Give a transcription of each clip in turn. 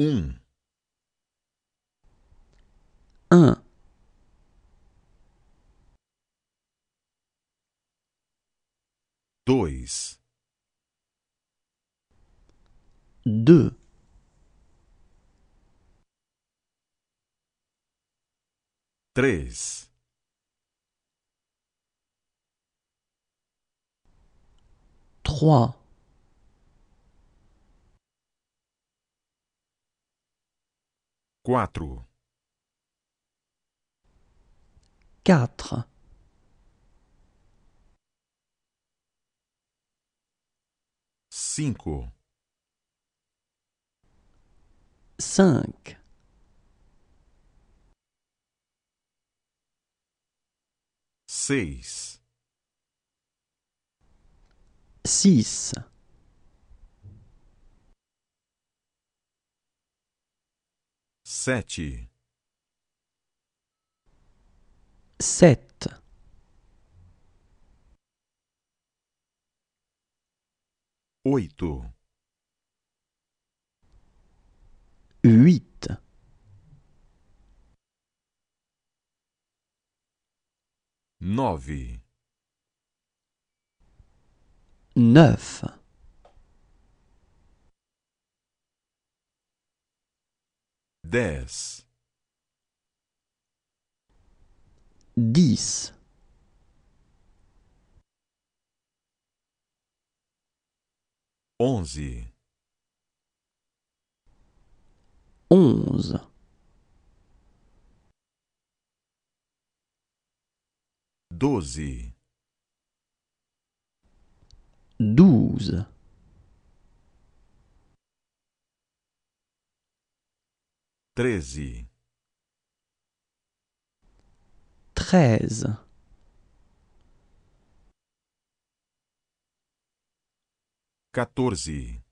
1 1 2 2 3 3 Quatro. quatro, Cinco. cinco, Seis. seis sete, sete, oito, huit, nove, neuf. dez, dix, onze, onze, doze, doze treze, treze, quatorze,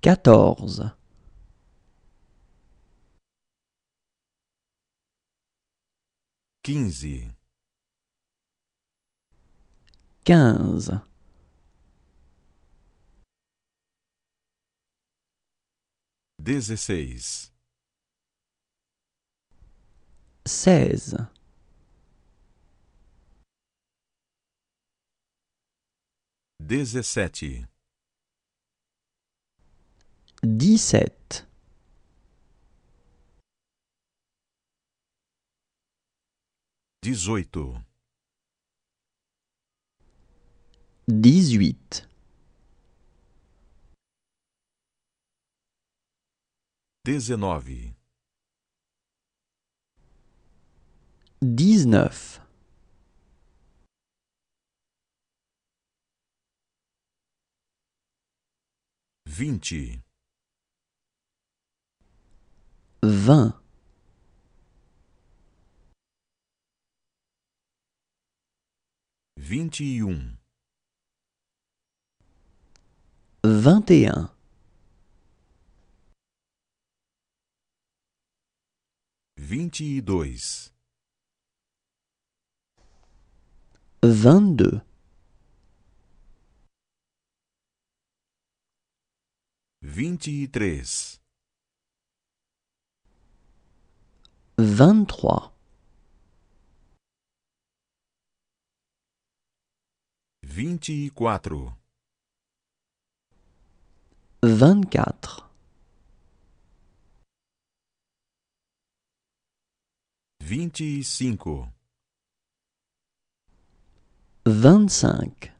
quatorze, quinze, quinze. dezesseis, seize, dezessete, dezessete, dezoito, dezoito, dezenove vinte vinte e um vinte e um 22 22 23 23 24 24 vinte e cinco, e cinq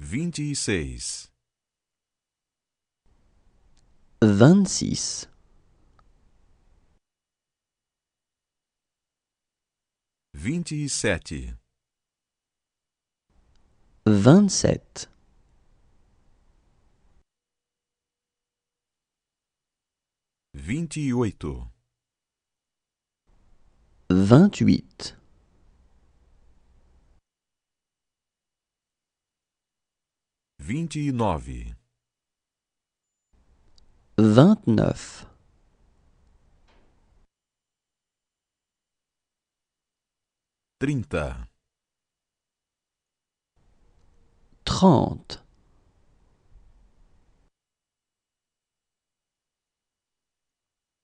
vinte e seis, e six vinte e sete, Vinte e oito. vinte e oito, Vinte e nove. e nove, Trinta. trinta.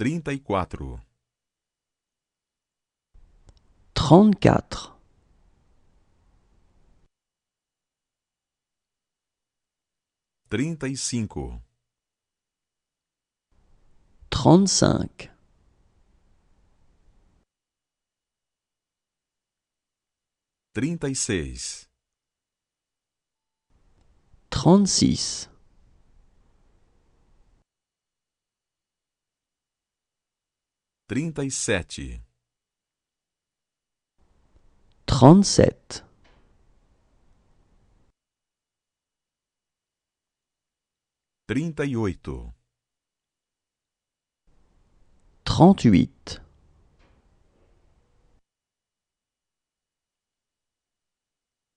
Trinta e quatro. trinta e quatre Trinta e cinco. trinta e cinq Trinta e seis. Trente-six. 37 37 38 38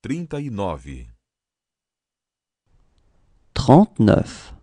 39 39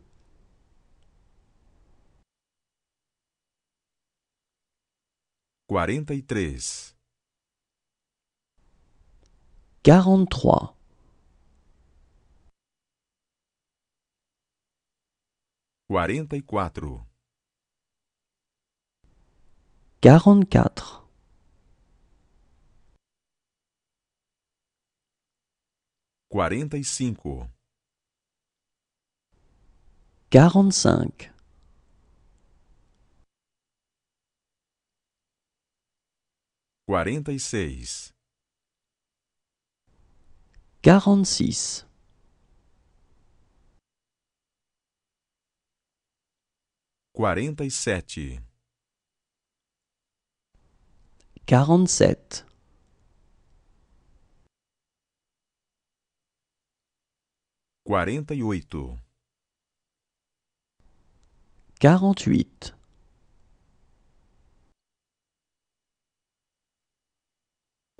43 43 44 44 45 45 46 46 47 47 48 48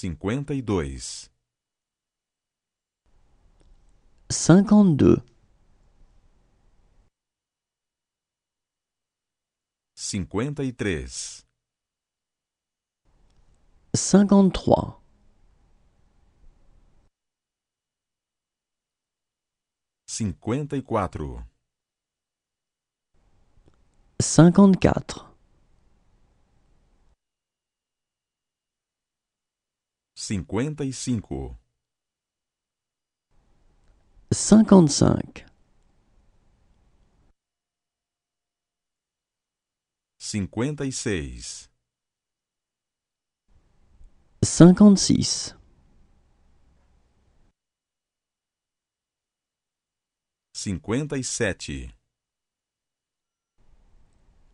52 52 53 53 54 54 55 55 56 56 57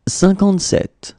57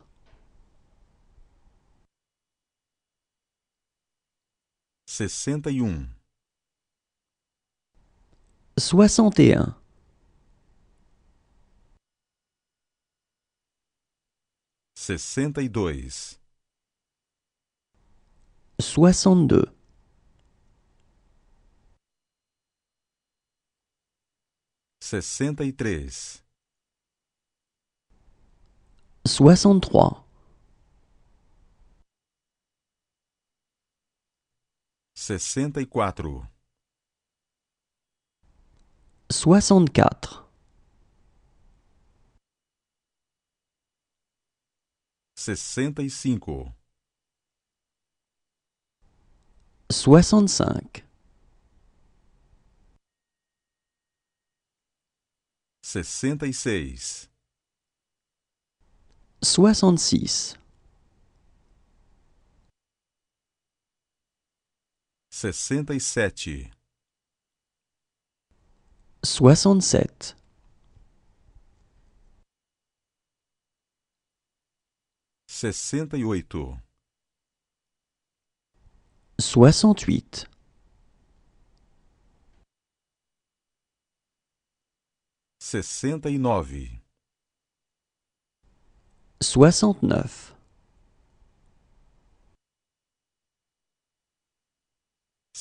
61 61 62 62 63 63 64 64 65 65 66 66 67 67 sessenta e oito, soixante-huit, sessenta e nove, soixante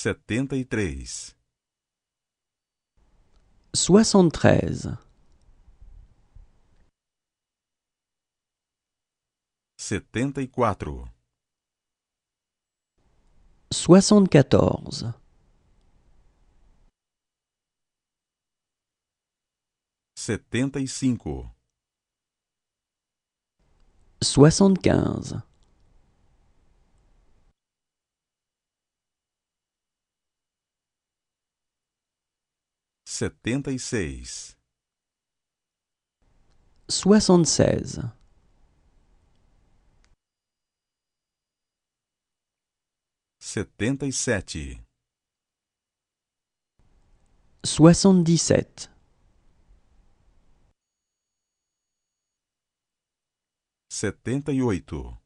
73 73 74 74 75 75 76 76 setenta e sete, soixante dix setenta e oito,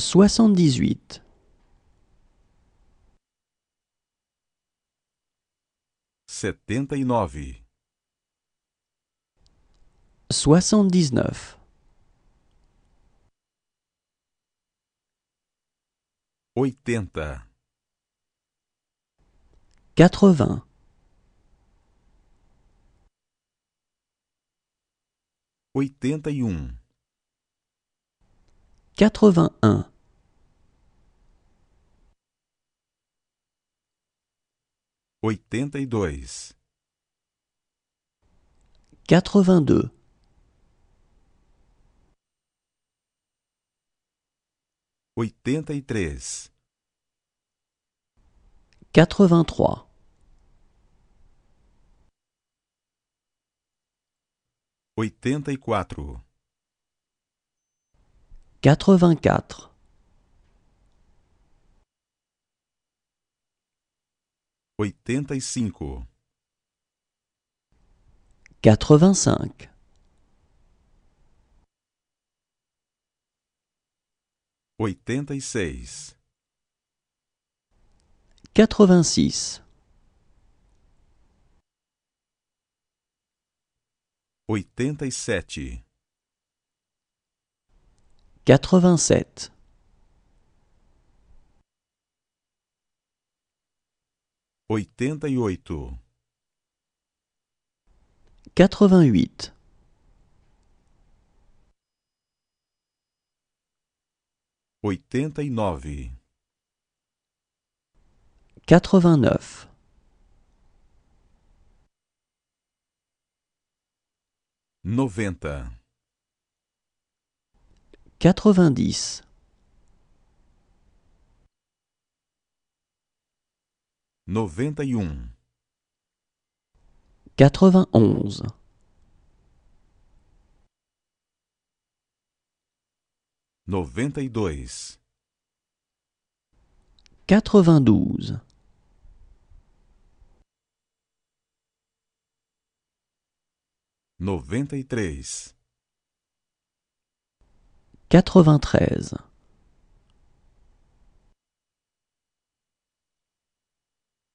soixante 79 79 oitenta, e nove, oitenta e um, quatre e um 82 82 83 83 84 84 85 85 86 86 87 87 88 88 89 89 90 90 91 91 92 92 93 93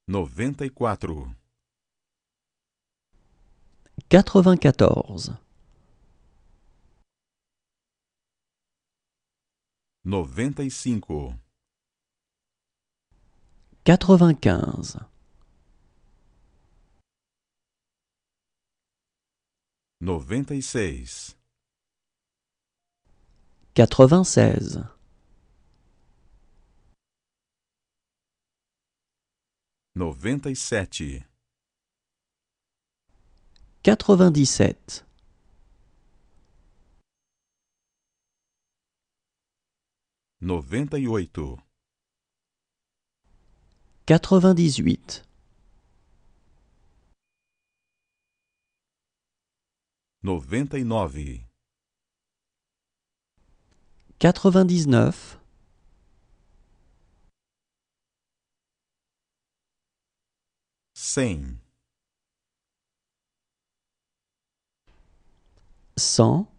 94 94 95 95 96 96 97 97 98 98 99 99 Same. Song.